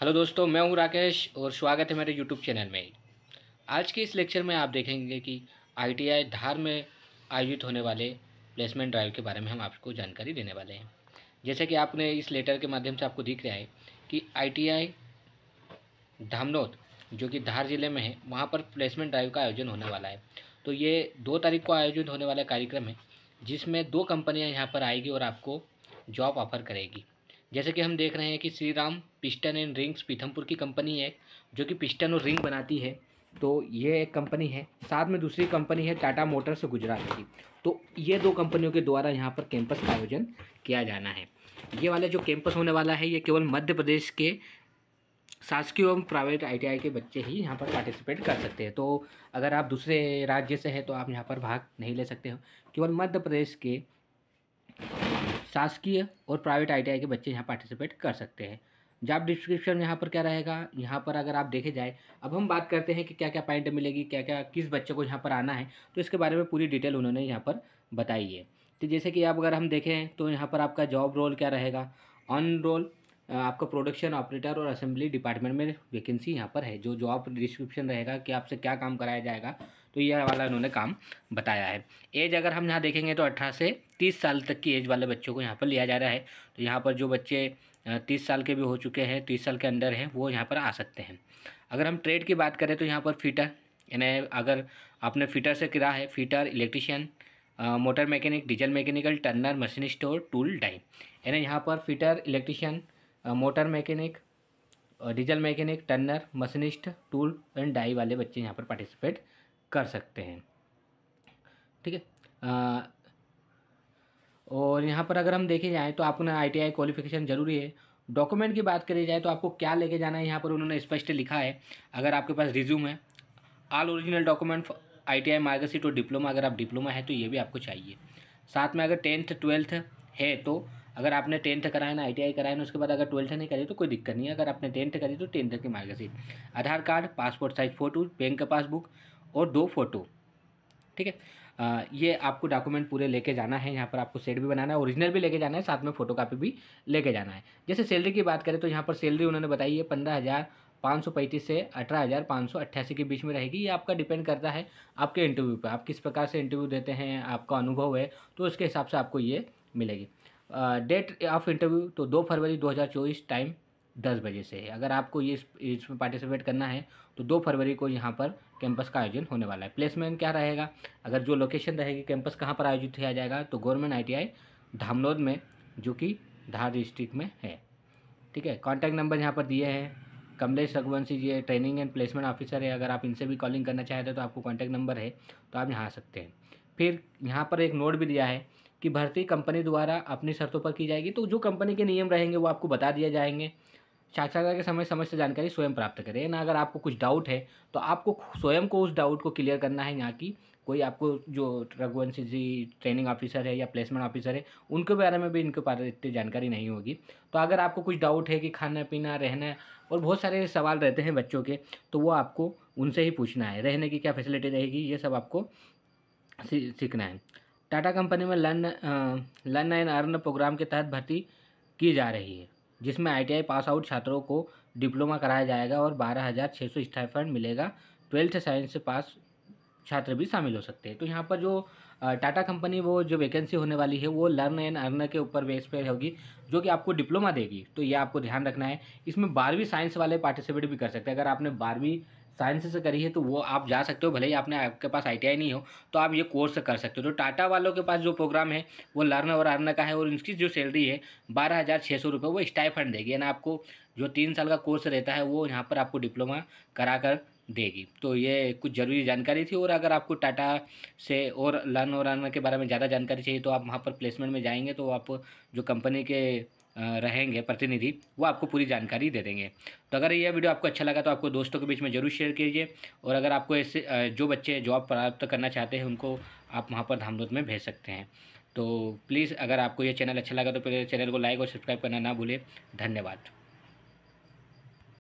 hello दोस्तों मैं हूं राकेश और स्वागत है मेरे यूट्यूब चैनल में आज के इस लेक्चर में आप देखेंगे कि आईटीआई धार में आयोजित होने वाले प्लेसमेंट ड्राइव के बारे में हम आपको जानकारी देने वाले हैं जैसे कि आपने इस लेटर के माध्यम से आपको दिख रहा है कि आईटीआई धामनोद जो कि धार जिले में है वहाँ पर प्लेसमेंट ड्राइव का आयोजन होने वाला है तो ये दो तारीख को आयोजित होने वाला कार्यक्रम है जिसमें दो कंपनियाँ यहाँ पर आएगी और आपको जॉब ऑफर करेगी जैसे कि हम देख रहे हैं कि Shri Ram piston and rings Pithampur की कंपनी है जो कि पिस्टन और रिंग बनाती है तो ये एक कंपनी है साथ में दूसरी कंपनी है टाटा मोटर्स गुजरात की तो ये दो कंपनियों के द्वारा यहाँ पर कैंपस का आयोजन किया जाना है ये वाला जो कैंपस होने वाला है ये केवल मध्य प्रदेश के शासकीय एवं प्राइवेट आईटीआई के बच्चे ही यहाँ पर पार्टिसिपेट कर सकते हैं तो अगर आप दूसरे राज्य से हैं तो आप यहाँ पर भाग नहीं ले सकते हो केवल मध्य प्रदेश के शासकीय और प्राइवेट आई के बच्चे यहाँ पार्टिसिपेट कर सकते हैं जॉब डिस्क्रिप्शन यहाँ पर क्या रहेगा यहाँ पर अगर आप देखे जाए अब हम बात करते हैं कि क्या क्या पॉइंट मिलेगी क्या क्या किस बच्चे को यहाँ पर आना है तो इसके बारे में पूरी डिटेल उन्होंने यहाँ पर बताई है तो जैसे कि आप अगर हम देखें तो यहाँ पर आपका जॉब रोल क्या रहेगा ऑन रोल आपका प्रोडक्शन ऑपरेटर और असेंबली डिपार्टमेंट में वैकेंसी यहाँ पर है जो जॉब डिस्क्रिप्शन रहेगा कि आपसे क्या काम कराया जाएगा तो यह वाला उन्होंने काम बताया है एज अगर हम यहाँ देखेंगे तो अठारह से तीस साल तक की एज वाले बच्चों को यहाँ पर लिया जा रहा है तो यहाँ पर जो बच्चे तीस साल के भी हो चुके हैं तीस साल के अंदर हैं वो यहाँ पर आ सकते हैं अगर हम ट्रेड की बात करें तो यहाँ पर फीटर यानी अगर आपने फीटर से किरा है fitter electrician motor mechanic diesel mechanical turner machine store tool die यानी यहाँ पर fitter electrician motor mechanic diesel mechanic turner machinist tool and die वाले बच्चे यहाँ पर पार्टिसिपेट कर सकते हैं ठीक है और यहाँ पर अगर हम देखे जाएँ तो आपने आई क्वालिफिकेशन ज़रूरी है डॉक्यूमेंट की बात करी जाए तो आपको क्या लेके जाना है यहाँ पर उन्होंने स्पष्ट लिखा है अगर आपके पास रिज्यूम है all original document I T I marksheet और डिप्लोमा अगर आप डिप्लोमा है तो ये भी आपको चाहिए साथ में अगर टेंथ ट्वेल्थ है तो अगर आपने टेंथ कराए ना आई टी आई कराए ना उसके बाद अगर ट्वेल्थ नहीं करी तो कोई दिक्कत नहीं है अगर आपने टेंथ करी तो टेंथ की marksheet Aadhaar card passport size photo bank का पासबुक और दो फ़ोटो ठीक है ये आपको डॉक्यूमेंट पूरे लेके जाना है यहाँ पर आपको सेट भी बनाना है ओरिजिनल भी लेके जाना है साथ में फोटो कापी भी लेके जाना है जैसे सैलरी की बात करें तो यहाँ पर सैलरी उन्होंने बताई है पंद्रह हज़ार पाँच सौ पैंतीस से अठारह हज़ार पाँच सौ अट्ठासी के बीच में रहेगी ये आपका डिपेंड करता है आपके इंटरव्यू पर आप किस प्रकार से इंटरव्यू देते हैं आपका अनुभव है तो उसके हिसाब से आपको ये मिलेगी डेट ऑफ इंटरव्यू तो दो फरवरी दो हज़ार चौबीस टाइम दस बजे से है अगर आपको ये इसमें पार्टिसिपेट करना है तो दो फरवरी को यहाँ पर कैंपस का आयोजन होने वाला है प्लेसमेंट क्या रहेगा अगर जो लोकेशन रहेगी कैंपस कहाँ पर आयोजित किया जाएगा तो गवर्नमेंट आईटीआई धामनोद में जो कि धार डिस्ट्रिक्ट में है ठीक है कॉन्टैक्ट नंबर यहाँ पर दिए हैं Kamlesh Raghuvanshi ji training and placement officer है अगर आप इनसे भी कॉलिंग करना चाहते हैं तो आपको कॉन्टैक्ट नंबर है तो आप यहाँ आ सकते हैं फिर यहाँ पर एक नोट भी दिया है कि भर्ती कंपनी द्वारा अपनी शर्तों पर की जाएगी तो जो कंपनी के नियम रहेंगे वो आपको बता दिए जाएंगे साक्षात्कार के समय समस्त जानकारी स्वयं प्राप्त करें ना अगर आपको कुछ डाउट है तो आपको स्वयं को उस डाउट को क्लियर करना है यहाँ की कोई आपको जो रघुवंशी जी ट्रेनिंग ऑफिसर है या प्लेसमेंट ऑफिसर है उनके बारे में भी इनके पास इतनी जानकारी नहीं होगी तो अगर आपको कुछ डाउट है कि खाना पीना रहना और बहुत सारे सवाल रहते हैं बच्चों के तो वो आपको उनसे ही पूछना है रहने की क्या फैसिलिटी रहेगी ये सब आपको सीखना है टाटा कंपनी में learn learn and earn programme के तहत भर्ती की जा रही है जिसमें आईटीआई पास आउट छात्रों को डिप्लोमा कराया जाएगा और बारह हज़ार छः सौ स्टाइफंड मिलेगा ट्वेल्थ साइंस से पास छात्र भी शामिल हो सकते हैं तो यहाँ पर जो टाटा कंपनी वो जो वैकेंसी होने वाली है वो लर्न एंड अर्न के ऊपर बेस पर होगी जो कि आपको डिप्लोमा देगी तो ये आपको ध्यान रखना है इसमें बारहवीं साइंस वाले पार्टिसिपेट भी कर सकते हैं अगर आपने बारहवीं साइंस से करी है तो वो आप जा सकते हो भले ही आपने आपके पास आई नहीं हो तो आप ये कोर्स कर सकते हो तो टाटा वालों के पास जो प्रोग्राम है वो लर्न और अर्न का है और इनकी जो सैलरी है बारह हज़ार छः सौ रुपये वो स्टाइफंड देगी यानी आपको जो तीन साल का कोर्स रहता है वो यहाँ पर आपको डिप्लोमा करा कर देगी तो ये कुछ ज़रूरी जानकारी थी और अगर आपको टाटा से और लर्न और अर्न के बारे में ज़्यादा जानकारी चाहिए तो आप वहाँ पर प्लेसमेंट में जाएंगे तो आप जो कंपनी के रहेंगे प्रतिनिधि वो आपको पूरी जानकारी दे देंगे तो अगर यह वीडियो आपको अच्छा लगा तो आपको दोस्तों के बीच में ज़रूर शेयर कीजिए और अगर आपको ऐसे जो बच्चे जॉब प्राप्त करना चाहते हैं उनको आप वहाँ पर धामदूत में भेज सकते हैं तो प्लीज़ अगर आपको यह चैनल अच्छा लगा तो चैनल को लाइक और सब्सक्राइब करना ना भूलें धन्यवाद